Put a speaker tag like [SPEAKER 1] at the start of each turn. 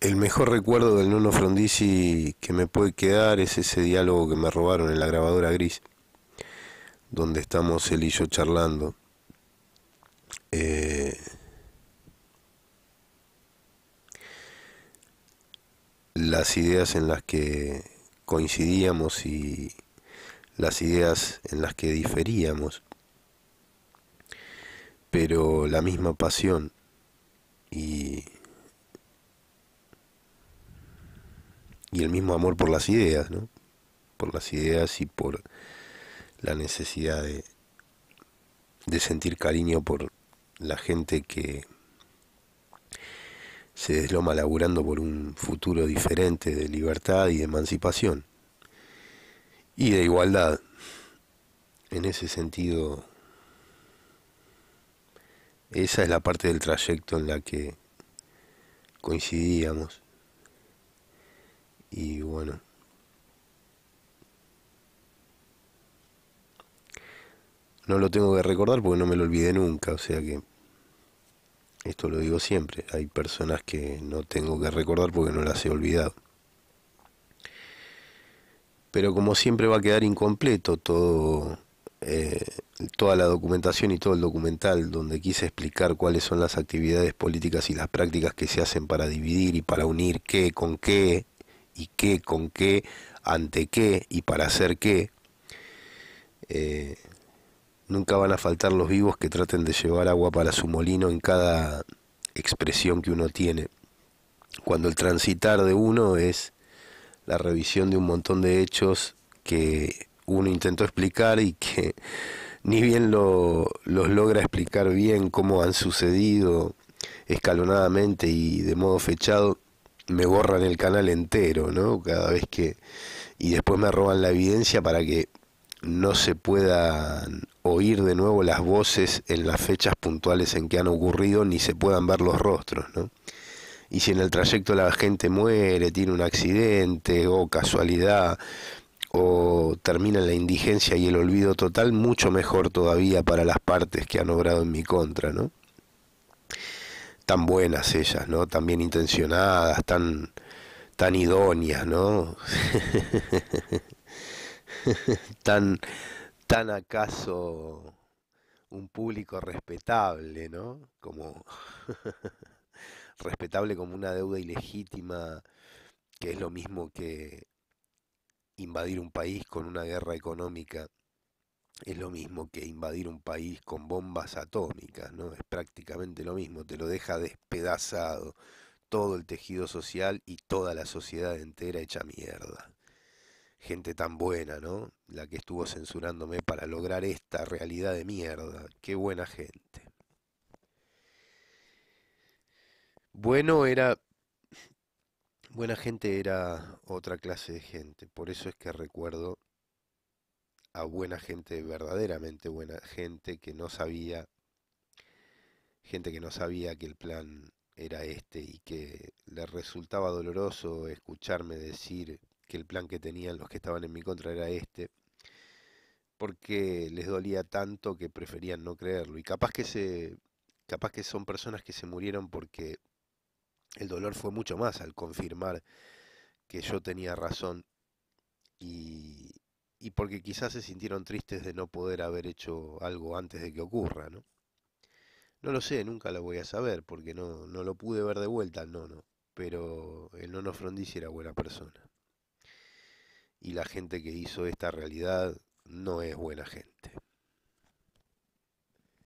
[SPEAKER 1] El mejor recuerdo del Nono Frondizi que me puede quedar es ese diálogo que me robaron en la grabadora gris, donde estamos él y yo charlando. Eh, las ideas en las que coincidíamos y las ideas en las que diferíamos, pero la misma pasión y y el mismo amor por las ideas, ¿no? Por las ideas y por la necesidad de, de sentir cariño por la gente que se desloma laburando por un futuro diferente de libertad y de emancipación y de igualdad. En ese sentido, esa es la parte del trayecto en la que coincidíamos bueno. No lo tengo que recordar porque no me lo olvidé nunca, o sea que esto lo digo siempre, hay personas que no tengo que recordar porque no las he olvidado. Pero como siempre va a quedar incompleto todo eh, toda la documentación y todo el documental donde quise explicar cuáles son las actividades políticas y las prácticas que se hacen para dividir y para unir qué con qué y qué, con qué, ante qué y para hacer qué. Eh, nunca van a faltar los vivos que traten de llevar agua para su molino en cada expresión que uno tiene. Cuando el transitar de uno es la revisión de un montón de hechos que uno intentó explicar y que ni bien los logra explicar bien cómo han sucedido escalonadamente y de modo fechado, me borran el canal entero, ¿no? Cada vez que... Y después me roban la evidencia para que no se puedan oír de nuevo las voces en las fechas puntuales en que han ocurrido, ni se puedan ver los rostros, ¿no? Y si en el trayecto la gente muere, tiene un accidente o casualidad, o termina la indigencia y el olvido total, mucho mejor todavía para las partes que han obrado en mi contra, ¿no? tan buenas ellas, ¿no? Tan bien intencionadas, tan, tan idóneas, ¿no? tan, tan acaso un público respetable, ¿no? Como respetable como una deuda ilegítima, que es lo mismo que invadir un país con una guerra económica es lo mismo que invadir un país con bombas atómicas, ¿no? Es prácticamente lo mismo, te lo deja despedazado todo el tejido social y toda la sociedad entera hecha mierda. Gente tan buena, ¿no? La que estuvo censurándome para lograr esta realidad de mierda. Qué buena gente. Bueno era buena gente era otra clase de gente, por eso es que recuerdo a buena gente, verdaderamente buena gente que no sabía, gente que no sabía que el plan era este y que les resultaba doloroso escucharme decir que el plan que tenían los que estaban en mi contra era este, porque les dolía tanto que preferían no creerlo y capaz que se capaz que son personas que se murieron porque el dolor fue mucho más al confirmar que yo tenía razón y y porque quizás se sintieron tristes de no poder haber hecho algo antes de que ocurra, ¿no? No lo sé, nunca lo voy a saber, porque no, no lo pude ver de vuelta al nono, pero el nono Frondizi era buena persona. Y la gente que hizo esta realidad no es buena gente.